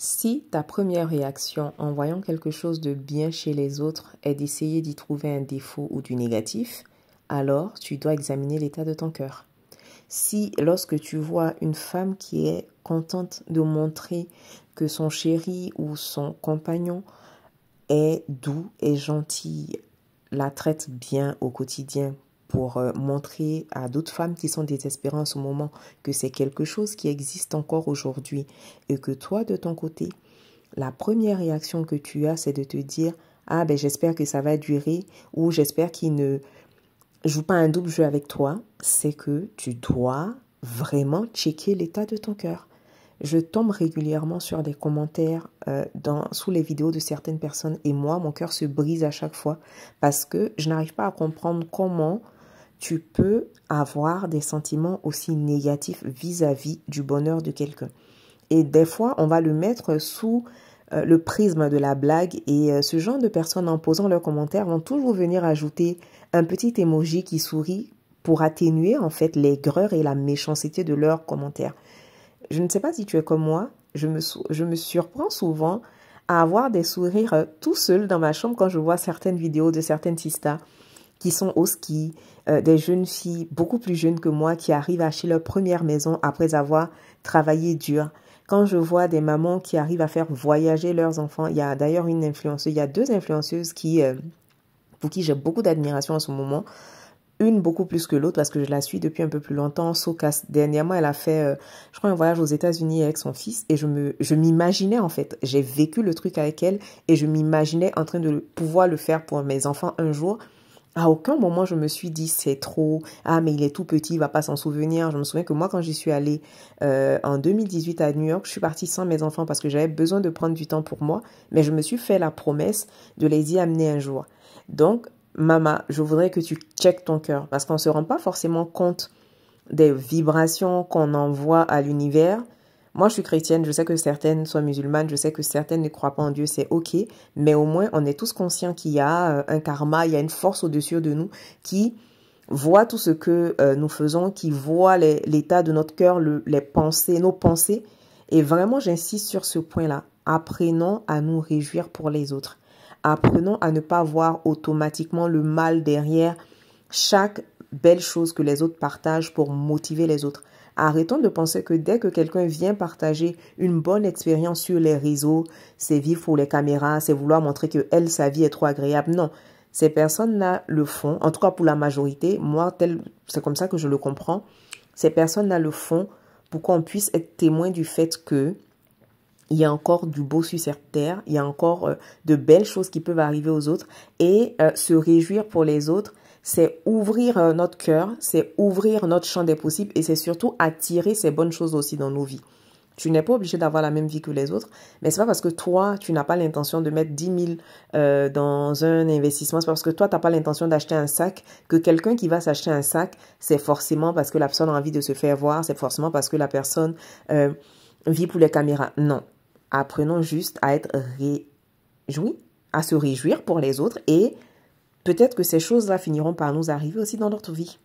Si ta première réaction en voyant quelque chose de bien chez les autres est d'essayer d'y trouver un défaut ou du négatif, alors tu dois examiner l'état de ton cœur. Si lorsque tu vois une femme qui est contente de montrer que son chéri ou son compagnon est doux et gentil, la traite bien au quotidien pour euh, montrer à d'autres femmes qui sont désespérées en ce moment que c'est quelque chose qui existe encore aujourd'hui et que toi, de ton côté, la première réaction que tu as, c'est de te dire Ah, ben j'espère que ça va durer ou j'espère qu'il ne joue pas un double jeu avec toi. C'est que tu dois vraiment checker l'état de ton cœur. Je tombe régulièrement sur des commentaires euh, dans, sous les vidéos de certaines personnes et moi, mon cœur se brise à chaque fois parce que je n'arrive pas à comprendre comment tu peux avoir des sentiments aussi négatifs vis-à-vis du bonheur de quelqu'un. Et des fois, on va le mettre sous euh, le prisme de la blague et euh, ce genre de personnes en posant leurs commentaires vont toujours venir ajouter un petit émoji qui sourit pour atténuer en fait l'aigreur et la méchanceté de leurs commentaires. Je ne sais pas si tu es comme moi, je me, je me surprends souvent à avoir des sourires euh, tout seul dans ma chambre quand je vois certaines vidéos de certaines sistas qui sont au ski, euh, des jeunes filles beaucoup plus jeunes que moi qui arrivent à acheter leur première maison après avoir travaillé dur. Quand je vois des mamans qui arrivent à faire voyager leurs enfants, il y a d'ailleurs une influenceuse, il y a deux influenceuses qui, euh, pour qui j'ai beaucoup d'admiration en ce moment. Une beaucoup plus que l'autre parce que je la suis depuis un peu plus longtemps. Sokas, dernièrement, elle a fait, euh, je crois, un voyage aux États-Unis avec son fils et je me, je m'imaginais en fait, j'ai vécu le truc avec elle et je m'imaginais en train de pouvoir le faire pour mes enfants un jour à aucun moment, je me suis dit, c'est trop. Ah, mais il est tout petit, il va pas s'en souvenir. Je me souviens que moi, quand j'y suis allée euh, en 2018 à New York, je suis partie sans mes enfants parce que j'avais besoin de prendre du temps pour moi. Mais je me suis fait la promesse de les y amener un jour. Donc, maman, je voudrais que tu checkes ton cœur parce qu'on ne se rend pas forcément compte des vibrations qu'on envoie à l'univers moi, je suis chrétienne, je sais que certaines sont musulmanes, je sais que certaines ne croient pas en Dieu, c'est ok, mais au moins, on est tous conscients qu'il y a euh, un karma, il y a une force au-dessus de nous qui voit tout ce que euh, nous faisons, qui voit l'état de notre cœur, les pensées, nos pensées. Et vraiment, j'insiste sur ce point-là. Apprenons à nous réjouir pour les autres. Apprenons à ne pas voir automatiquement le mal derrière chaque belle chose que les autres partagent pour motiver les autres. Arrêtons de penser que dès que quelqu'un vient partager une bonne expérience sur les réseaux, c'est vivre pour les caméras, c'est vouloir montrer que elle, sa vie est trop agréable. Non. Ces personnes-là le font, en tout cas pour la majorité, moi, c'est comme ça que je le comprends. Ces personnes-là le font pour qu'on puisse être témoin du fait que il y a encore du beau sur cette terre, il y a encore euh, de belles choses qui peuvent arriver aux autres et euh, se réjouir pour les autres, c'est ouvrir euh, notre cœur, c'est ouvrir notre champ des possibles et c'est surtout attirer ces bonnes choses aussi dans nos vies. Tu n'es pas obligé d'avoir la même vie que les autres, mais c'est pas parce que toi, tu n'as pas l'intention de mettre 10 000 euh, dans un investissement, c'est parce que toi, tu n'as pas l'intention d'acheter un sac, que quelqu'un qui va s'acheter un sac, c'est forcément parce que la personne a envie de se faire voir, c'est forcément parce que la personne euh, vit pour les caméras. Non. Apprenons juste à être réjouis, à se réjouir pour les autres et Peut-être que ces choses-là finiront par nous arriver aussi dans notre vie.